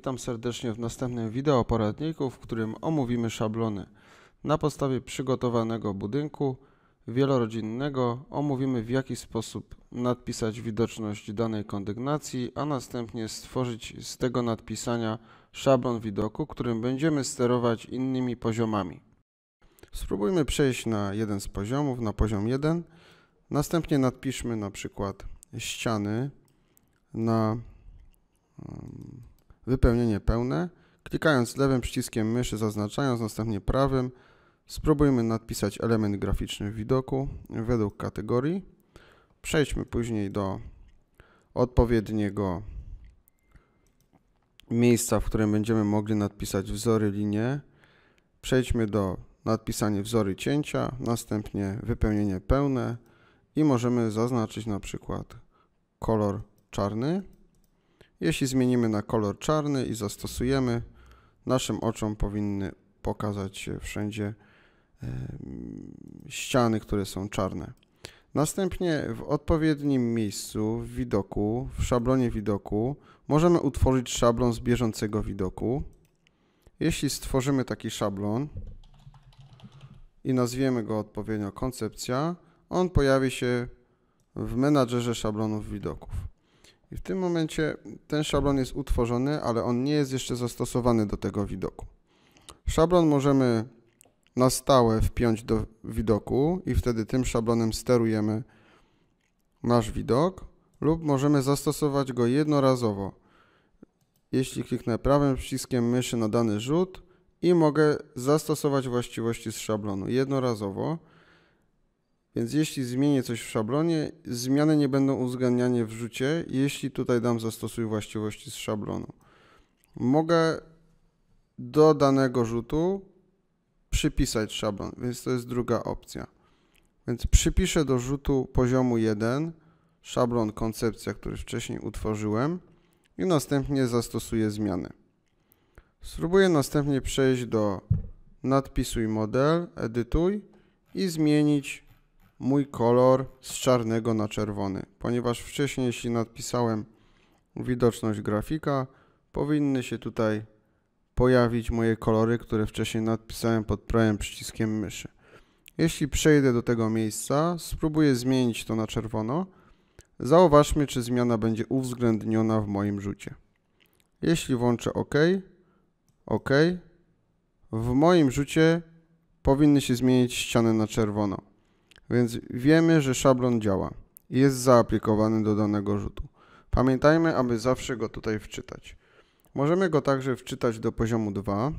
Witam serdecznie w następnym wideo poradniku, w którym omówimy szablony. Na podstawie przygotowanego budynku wielorodzinnego omówimy w jaki sposób nadpisać widoczność danej kondygnacji, a następnie stworzyć z tego nadpisania szablon widoku, którym będziemy sterować innymi poziomami. Spróbujmy przejść na jeden z poziomów, na poziom 1. Następnie nadpiszmy na przykład ściany na mm, wypełnienie pełne. Klikając lewym przyciskiem myszy, zaznaczając, następnie prawym, spróbujmy nadpisać element graficzny w widoku według kategorii. Przejdźmy później do odpowiedniego miejsca, w którym będziemy mogli nadpisać wzory linie. Przejdźmy do nadpisanie wzory cięcia, następnie wypełnienie pełne i możemy zaznaczyć na przykład kolor czarny. Jeśli zmienimy na kolor czarny i zastosujemy, naszym oczom powinny pokazać się wszędzie e, ściany, które są czarne. Następnie w odpowiednim miejscu w widoku, w szablonie widoku, możemy utworzyć szablon z bieżącego widoku. Jeśli stworzymy taki szablon i nazwiemy go odpowiednio koncepcja, on pojawi się w menadżerze szablonów widoków. I w tym momencie ten szablon jest utworzony, ale on nie jest jeszcze zastosowany do tego widoku. Szablon możemy na stałe wpiąć do widoku i wtedy tym szablonem sterujemy nasz widok lub możemy zastosować go jednorazowo. Jeśli kliknę prawym przyciskiem myszy na dany rzut i mogę zastosować właściwości z szablonu jednorazowo więc jeśli zmienię coś w szablonie, zmiany nie będą uwzględniane w rzucie, jeśli tutaj dam zastosuj właściwości z szablonu. Mogę do danego rzutu przypisać szablon, więc to jest druga opcja. Więc przypiszę do rzutu poziomu 1 szablon koncepcja, który wcześniej utworzyłem i następnie zastosuję zmiany. Spróbuję następnie przejść do nadpisuj model, edytuj i zmienić mój kolor z czarnego na czerwony, ponieważ wcześniej jeśli nadpisałem widoczność grafika, powinny się tutaj pojawić moje kolory, które wcześniej nadpisałem pod prawym przyciskiem myszy. Jeśli przejdę do tego miejsca, spróbuję zmienić to na czerwono. Zauważmy, czy zmiana będzie uwzględniona w moim rzucie. Jeśli włączę OK, OK, w moim rzucie powinny się zmienić ściany na czerwono więc wiemy, że szablon działa i jest zaaplikowany do danego rzutu. Pamiętajmy, aby zawsze go tutaj wczytać. Możemy go także wczytać do poziomu 2,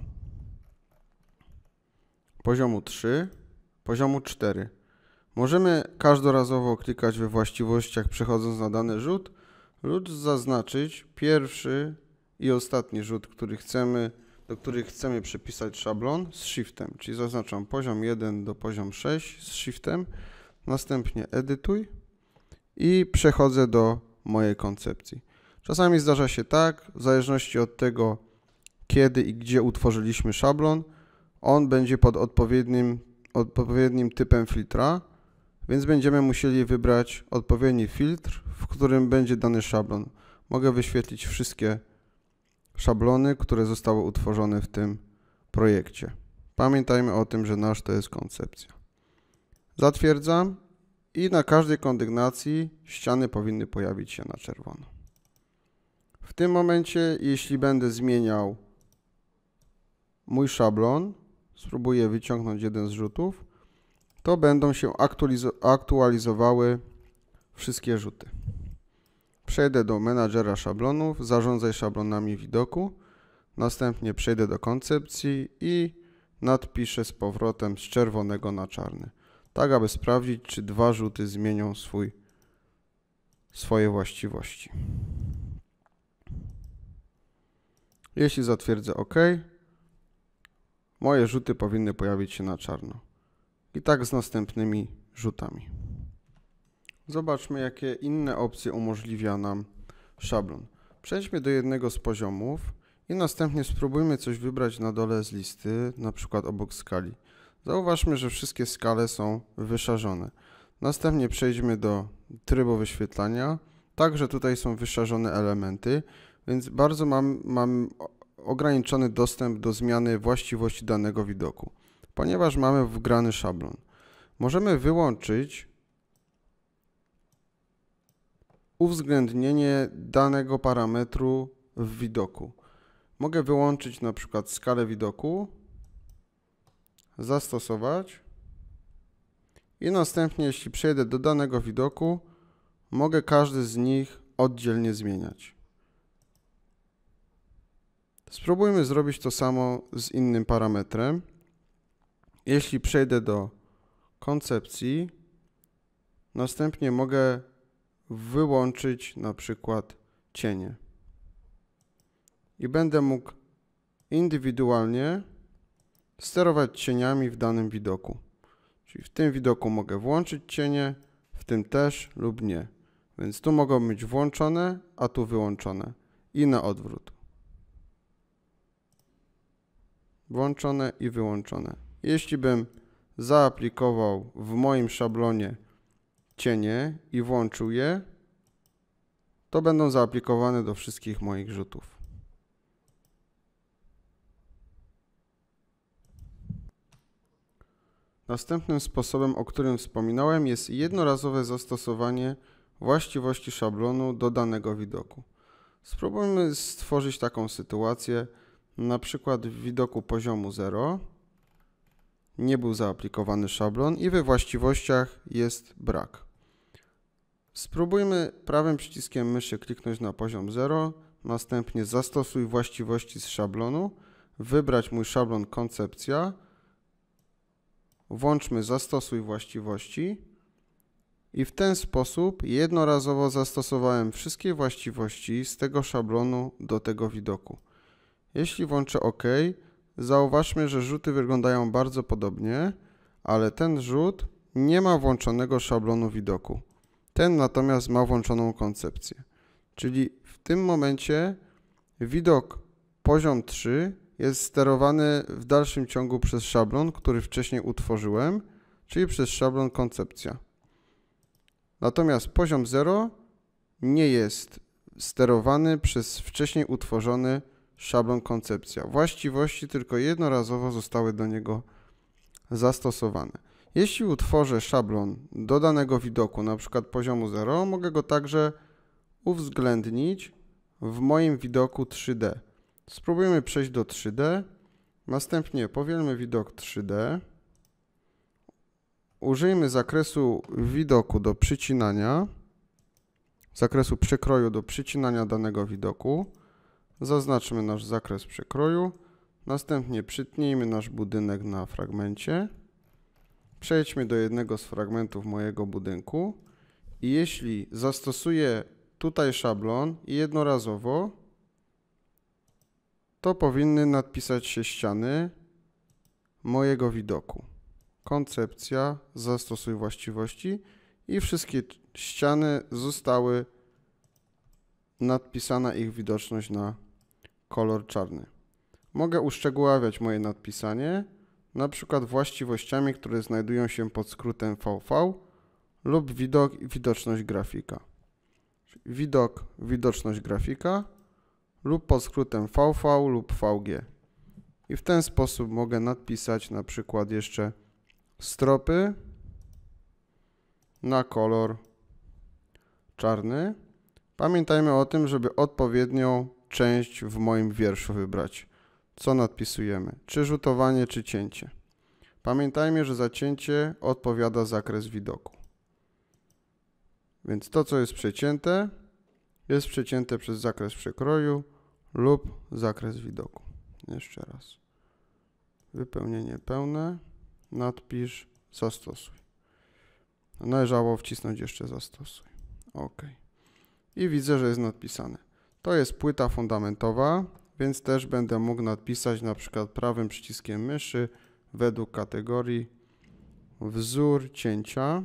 poziomu 3, poziomu 4. Możemy każdorazowo klikać we właściwościach przechodząc na dany rzut lub zaznaczyć pierwszy i ostatni rzut, który chcemy do których chcemy przypisać szablon z shiftem, czyli zaznaczam poziom 1 do poziom 6 z shiftem, następnie edytuj i przechodzę do mojej koncepcji. Czasami zdarza się tak, w zależności od tego, kiedy i gdzie utworzyliśmy szablon, on będzie pod odpowiednim, odpowiednim typem filtra, więc będziemy musieli wybrać odpowiedni filtr, w którym będzie dany szablon. Mogę wyświetlić wszystkie szablony, które zostały utworzone w tym projekcie. Pamiętajmy o tym, że nasz to jest koncepcja. Zatwierdzam i na każdej kondygnacji ściany powinny pojawić się na czerwono. W tym momencie, jeśli będę zmieniał mój szablon, spróbuję wyciągnąć jeden z rzutów, to będą się aktualizowały wszystkie rzuty przejdę do menadżera szablonów, zarządzaj szablonami widoku, następnie przejdę do koncepcji i nadpiszę z powrotem z czerwonego na czarny, tak aby sprawdzić, czy dwa rzuty zmienią swój, swoje właściwości. Jeśli zatwierdzę OK, moje rzuty powinny pojawić się na czarno. I tak z następnymi rzutami. Zobaczmy, jakie inne opcje umożliwia nam szablon. Przejdźmy do jednego z poziomów i następnie spróbujmy coś wybrać na dole z listy, na przykład obok skali. Zauważmy, że wszystkie skale są wyszarzone. Następnie przejdźmy do trybu wyświetlania. Także tutaj są wyszarzone elementy, więc bardzo mam, mam ograniczony dostęp do zmiany właściwości danego widoku, ponieważ mamy wgrany szablon. Możemy wyłączyć uwzględnienie danego parametru w widoku. Mogę wyłączyć na przykład skalę widoku, zastosować i następnie jeśli przejdę do danego widoku, mogę każdy z nich oddzielnie zmieniać. Spróbujmy zrobić to samo z innym parametrem. Jeśli przejdę do koncepcji, następnie mogę wyłączyć na przykład cienie. I będę mógł indywidualnie sterować cieniami w danym widoku. Czyli w tym widoku mogę włączyć cienie, w tym też lub nie. Więc tu mogą być włączone, a tu wyłączone. I na odwrót. Włączone i wyłączone. Jeśli bym zaaplikował w moim szablonie cienie i włączył je, to będą zaaplikowane do wszystkich moich rzutów. Następnym sposobem, o którym wspominałem, jest jednorazowe zastosowanie właściwości szablonu do danego widoku. Spróbujmy stworzyć taką sytuację, na przykład w widoku poziomu 0 nie był zaaplikowany szablon i we właściwościach jest brak. Spróbujmy prawym przyciskiem myszy kliknąć na poziom 0, następnie zastosuj właściwości z szablonu, wybrać mój szablon koncepcja, włączmy zastosuj właściwości i w ten sposób jednorazowo zastosowałem wszystkie właściwości z tego szablonu do tego widoku. Jeśli włączę OK, zauważmy, że rzuty wyglądają bardzo podobnie, ale ten rzut nie ma włączonego szablonu widoku. Ten natomiast ma włączoną koncepcję. Czyli w tym momencie widok poziom 3 jest sterowany w dalszym ciągu przez szablon, który wcześniej utworzyłem, czyli przez szablon koncepcja. Natomiast poziom 0 nie jest sterowany przez wcześniej utworzony szablon koncepcja. Właściwości tylko jednorazowo zostały do niego zastosowane. Jeśli utworzę szablon do danego widoku, na przykład poziomu 0, mogę go także uwzględnić w moim widoku 3D. Spróbujmy przejść do 3D. Następnie powielmy widok 3D. Użyjmy zakresu widoku do przycinania, zakresu przekroju do przycinania danego widoku. Zaznaczmy nasz zakres przekroju. Następnie przytnijmy nasz budynek na fragmencie. Przejdźmy do jednego z fragmentów mojego budynku i jeśli zastosuję tutaj szablon i jednorazowo, to powinny nadpisać się ściany mojego widoku. Koncepcja, zastosuj właściwości i wszystkie ściany zostały nadpisana ich widoczność na kolor czarny. Mogę uszczegóławiać moje nadpisanie, na przykład właściwościami, które znajdują się pod skrótem VV lub widok i widoczność grafika. Widok, widoczność grafika lub pod skrótem VV lub VG. I w ten sposób mogę nadpisać na przykład jeszcze stropy na kolor czarny. Pamiętajmy o tym, żeby odpowiednią część w moim wierszu wybrać co nadpisujemy, czy rzutowanie, czy cięcie. Pamiętajmy, że za cięcie odpowiada zakres widoku. Więc to, co jest przecięte, jest przecięte przez zakres przekroju lub zakres widoku. Jeszcze raz. Wypełnienie pełne, nadpisz, zastosuj. Należało wcisnąć jeszcze zastosuj. OK. I widzę, że jest nadpisane. To jest płyta fundamentowa więc też będę mógł nadpisać na przykład prawym przyciskiem myszy według kategorii wzór cięcia,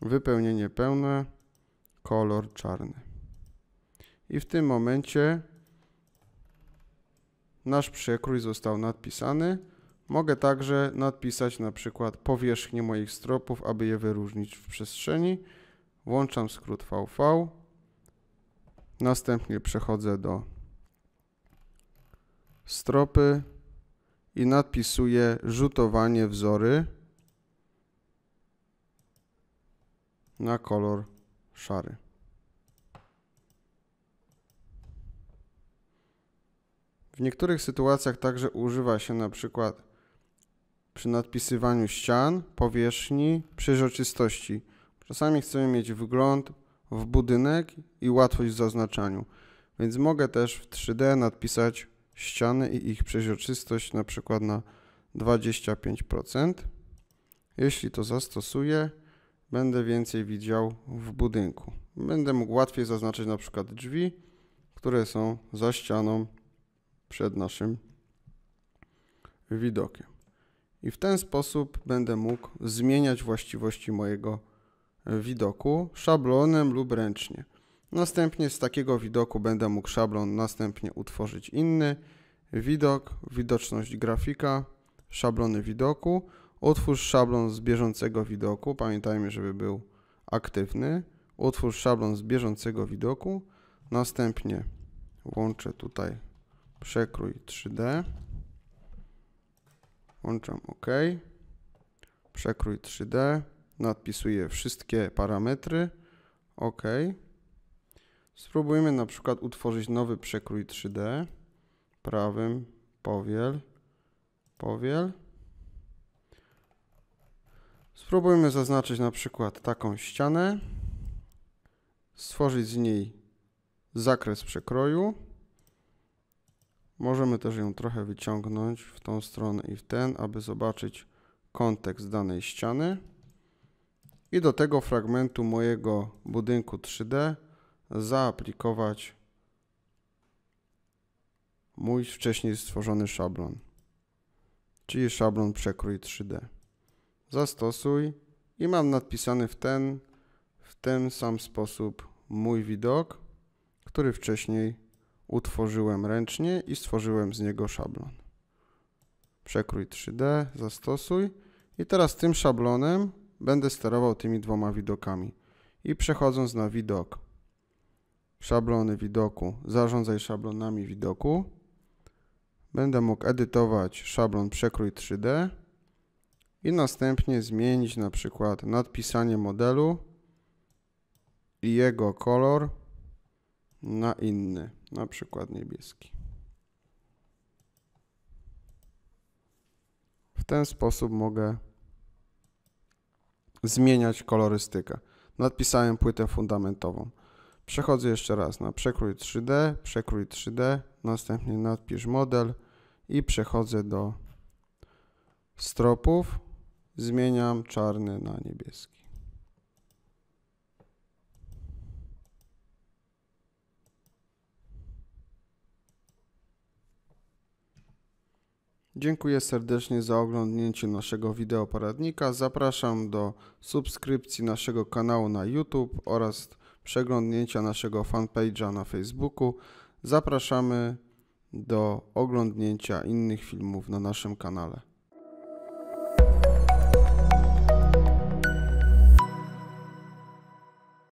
wypełnienie pełne, kolor czarny. I w tym momencie nasz przekrój został nadpisany. Mogę także nadpisać na przykład powierzchnię moich stropów, aby je wyróżnić w przestrzeni. Włączam skrót VV. Następnie przechodzę do stropy i nadpisuję rzutowanie wzory na kolor szary. W niektórych sytuacjach także używa się na przykład przy nadpisywaniu ścian, powierzchni, przeźroczystości. Czasami chcemy mieć wgląd w budynek i łatwość w zaznaczaniu, więc mogę też w 3D nadpisać ściany i ich przeźroczystość na przykład na 25%. Jeśli to zastosuję, będę więcej widział w budynku. Będę mógł łatwiej zaznaczyć na przykład drzwi, które są za ścianą przed naszym widokiem. I w ten sposób będę mógł zmieniać właściwości mojego widoku szablonem lub ręcznie. Następnie z takiego widoku będę mógł szablon następnie utworzyć inny. Widok, widoczność grafika, szablony widoku. Utwórz szablon z bieżącego widoku. Pamiętajmy, żeby był aktywny. Utwórz szablon z bieżącego widoku. Następnie włączę tutaj przekrój 3D. Włączam OK. Przekrój 3D. Nadpisuję wszystkie parametry. OK. Spróbujmy na przykład utworzyć nowy przekrój 3D. Prawym, powiel, powiel. Spróbujmy zaznaczyć na przykład taką ścianę. Stworzyć z niej zakres przekroju. Możemy też ją trochę wyciągnąć w tą stronę i w ten, aby zobaczyć kontekst danej ściany. I do tego fragmentu mojego budynku 3D zaaplikować mój wcześniej stworzony szablon, czyli szablon przekrój 3D. Zastosuj i mam nadpisany w ten, w ten sam sposób mój widok, który wcześniej utworzyłem ręcznie i stworzyłem z niego szablon. Przekrój 3D, zastosuj i teraz tym szablonem będę sterował tymi dwoma widokami i przechodząc na widok szablony widoku, zarządzaj szablonami widoku. Będę mógł edytować szablon przekrój 3D i następnie zmienić na przykład nadpisanie modelu i jego kolor na inny, na przykład niebieski. W ten sposób mogę zmieniać kolorystykę. Nadpisałem płytę fundamentową. Przechodzę jeszcze raz na no, przekrój 3D, przekrój 3D, następnie nadpisz model i przechodzę do stropów. Zmieniam czarny na niebieski. Dziękuję serdecznie za oglądnięcie naszego wideo poradnika. Zapraszam do subskrypcji naszego kanału na YouTube oraz przeglądnięcia naszego fanpage'a na Facebooku. Zapraszamy do oglądnięcia innych filmów na naszym kanale.